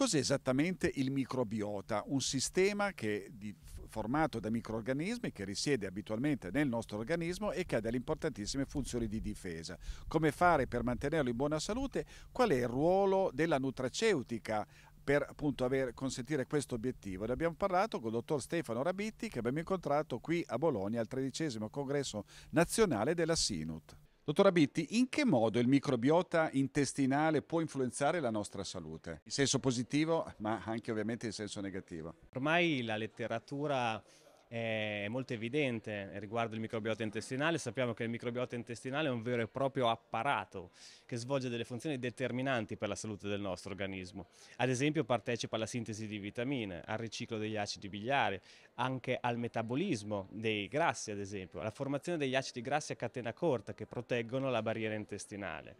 Cos'è esattamente il microbiota? Un sistema che di, formato da microorganismi che risiede abitualmente nel nostro organismo e che ha delle importantissime funzioni di difesa. Come fare per mantenerlo in buona salute? Qual è il ruolo della nutraceutica per appunto aver, consentire questo obiettivo. Ne abbiamo parlato con il dottor Stefano Rabitti che abbiamo incontrato qui a Bologna al tredicesimo congresso nazionale della SINUT. Dottor Abitti, in che modo il microbiota intestinale può influenzare la nostra salute? In senso positivo, ma anche ovviamente in senso negativo. Ormai la letteratura è molto evidente riguardo il microbiota intestinale. Sappiamo che il microbiota intestinale è un vero e proprio apparato che svolge delle funzioni determinanti per la salute del nostro organismo. Ad esempio partecipa alla sintesi di vitamine, al riciclo degli acidi biliari, anche al metabolismo dei grassi, ad esempio, alla formazione degli acidi grassi a catena corta che proteggono la barriera intestinale.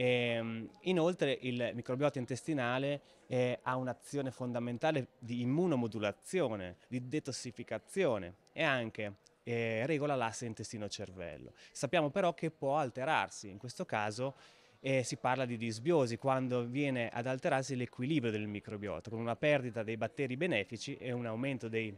E, ehm, inoltre il microbiota intestinale eh, ha un'azione fondamentale di immunomodulazione, di detossificazione e anche eh, regola l'asse intestino-cervello. Sappiamo però che può alterarsi, in questo caso eh, si parla di disbiosi quando viene ad alterarsi l'equilibrio del microbiota, con una perdita dei batteri benefici e un aumento dei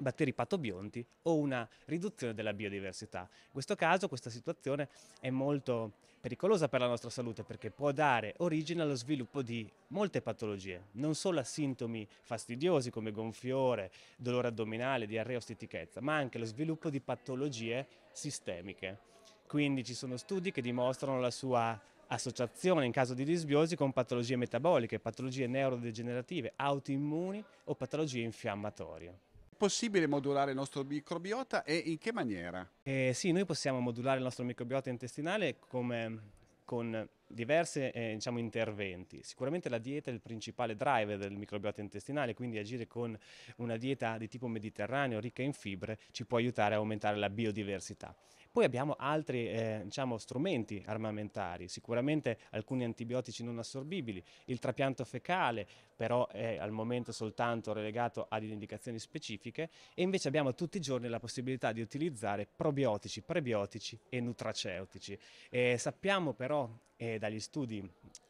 batteri patobionti o una riduzione della biodiversità. In questo caso questa situazione è molto pericolosa per la nostra salute perché può dare origine allo sviluppo di molte patologie, non solo a sintomi fastidiosi come gonfiore, dolore addominale, diarrea o stitichezza, ma anche allo sviluppo di patologie sistemiche. Quindi ci sono studi che dimostrano la sua associazione in caso di disbiosi con patologie metaboliche, patologie neurodegenerative, autoimmuni o patologie infiammatorie possibile modulare il nostro microbiota e in che maniera? Eh, sì, noi possiamo modulare il nostro microbiota intestinale come con diversi eh, diciamo, interventi. Sicuramente la dieta è il principale driver del microbiota intestinale, quindi agire con una dieta di tipo mediterraneo ricca in fibre ci può aiutare a aumentare la biodiversità. Poi abbiamo altri eh, diciamo, strumenti armamentari, sicuramente alcuni antibiotici non assorbibili, il trapianto fecale però è al momento soltanto relegato ad indicazioni specifiche e invece abbiamo tutti i giorni la possibilità di utilizzare probiotici, prebiotici e nutraceutici. E eh, sappiamo però eh, dagli studi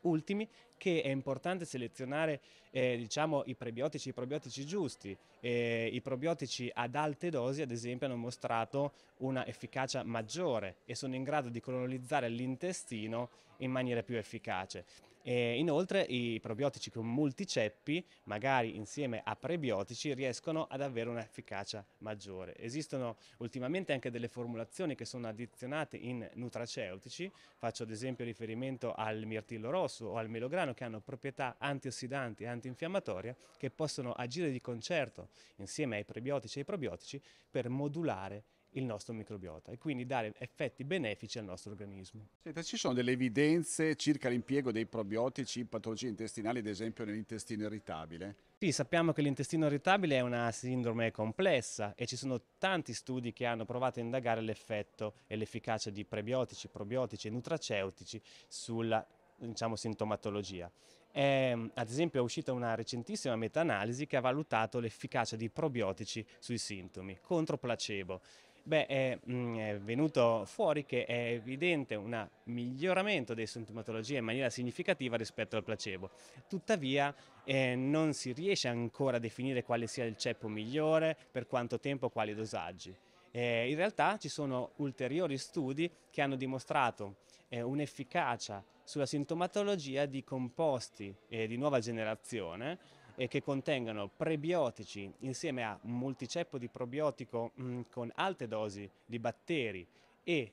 ultimi che è importante selezionare eh, diciamo, i prebiotici, i probiotici giusti. Eh, I probiotici ad alte dosi, ad esempio, hanno mostrato una efficacia maggiore e sono in grado di colonizzare l'intestino in maniera più efficace. E inoltre i probiotici con multiceppi, magari insieme a prebiotici, riescono ad avere un'efficacia maggiore. Esistono ultimamente anche delle formulazioni che sono addizionate in nutraceutici, faccio ad esempio riferimento al mirtillo rosso o al melograno che hanno proprietà antiossidanti e antinfiammatorie che possono agire di concerto insieme ai prebiotici e ai probiotici per modulare il nostro microbiota e quindi dare effetti benefici al nostro organismo. Senta, ci sono delle evidenze circa l'impiego dei probiotici in patologie intestinali, ad esempio nell'intestino irritabile? Sì, sappiamo che l'intestino irritabile è una sindrome complessa e ci sono tanti studi che hanno provato a indagare l'effetto e l'efficacia di prebiotici, probiotici e nutraceutici sulla diciamo, sintomatologia. È, ad esempio è uscita una recentissima meta-analisi che ha valutato l'efficacia di probiotici sui sintomi contro placebo Beh, è, mh, mm, è, venuto fuori che è evidente un miglioramento delle sintomatologie in maniera significativa rispetto al placebo. Tuttavia eh, non si riesce ancora a definire quale sia il ceppo migliore, per quanto tempo, quali dosaggi. Eh, in realtà ci sono ulteriori studi che hanno dimostrato eh, un'efficacia sulla sintomatologia di composti eh, di nuova generazione eh, che contengano prebiotici insieme a un multiceppo di probiotico mh, mm, con alte dosi di batteri e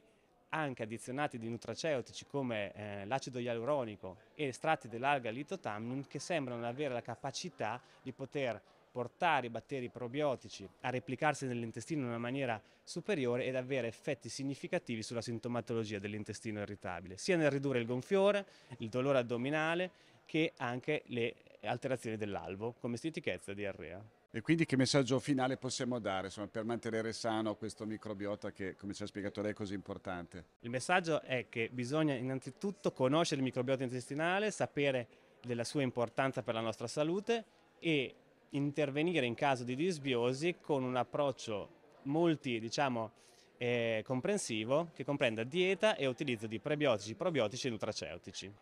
anche addizionati di nutraceutici come eh, l'acido ialuronico e estratti dell'alga litotamnum che sembrano avere la capacità di poter portare i batteri probiotici a replicarsi nell'intestino in una maniera superiore ed avere effetti significativi sulla sintomatologia dell'intestino irritabile, sia nel ridurre il gonfiore, il dolore addominale che anche le alterazioni dell'albo come stitichezza e diarrea. E quindi che messaggio finale possiamo dare insomma, per mantenere sano questo microbiota che, come ci ha spiegato lei, è così importante? Il messaggio è che bisogna innanzitutto conoscere il microbiota intestinale, sapere della sua importanza per la nostra salute e intervenire in caso di disbiosi con un approccio molti, diciamo, eh, comprensivo che comprenda dieta e utilizzo di prebiotici, probiotici e nutraceutici.